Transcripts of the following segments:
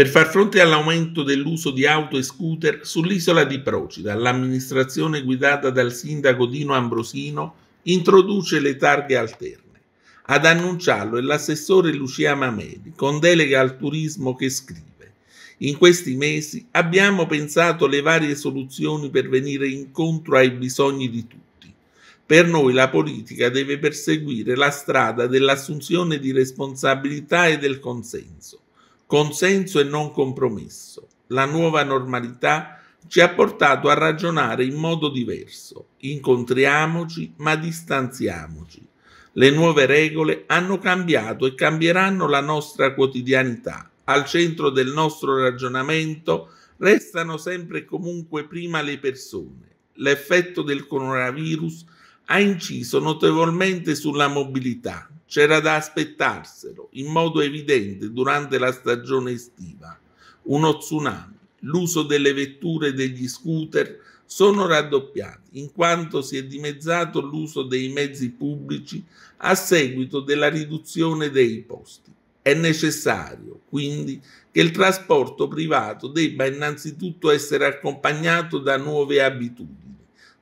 per far fronte all'aumento dell'uso di auto e scooter sull'isola di Procida, l'amministrazione guidata dal sindaco Dino Ambrosino introduce le targhe alterne. Ad annunciarlo è l'assessore Lucia Mameli, con delega al turismo che scrive. In questi mesi abbiamo pensato le varie soluzioni per venire incontro ai bisogni di tutti. Per noi la politica deve perseguire la strada dell'assunzione di responsabilità e del consenso consenso e non compromesso. La nuova normalità ci ha portato a ragionare in modo diverso. Incontriamoci, ma distanziamoci. Le nuove regole hanno cambiato e cambieranno la nostra quotidianità. Al centro del nostro ragionamento restano sempre e comunque prima le persone. L'effetto del coronavirus ha inciso notevolmente sulla mobilità. C'era da aspettarselo in modo evidente durante la stagione estiva. Uno tsunami, l'uso delle vetture e degli scooter sono raddoppiati in quanto si è dimezzato l'uso dei mezzi pubblici a seguito della riduzione dei posti. È necessario, quindi, che il trasporto privato debba innanzitutto essere accompagnato da nuove abitudini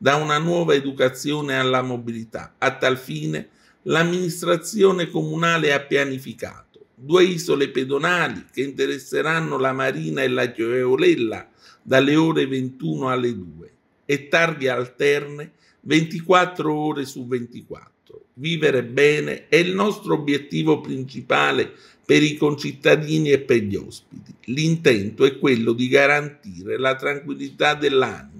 da una nuova educazione alla mobilità. A tal fine l'amministrazione comunale ha pianificato due isole pedonali che interesseranno la Marina e la Gioiolella dalle ore 21 alle 2 e targhe alterne 24 ore su 24. Vivere bene è il nostro obiettivo principale per i concittadini e per gli ospiti. L'intento è quello di garantire la tranquillità dell'anima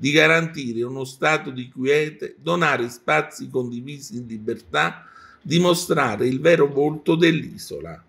di garantire uno stato di quiete, donare spazi condivisi in libertà, dimostrare il vero volto dell'isola.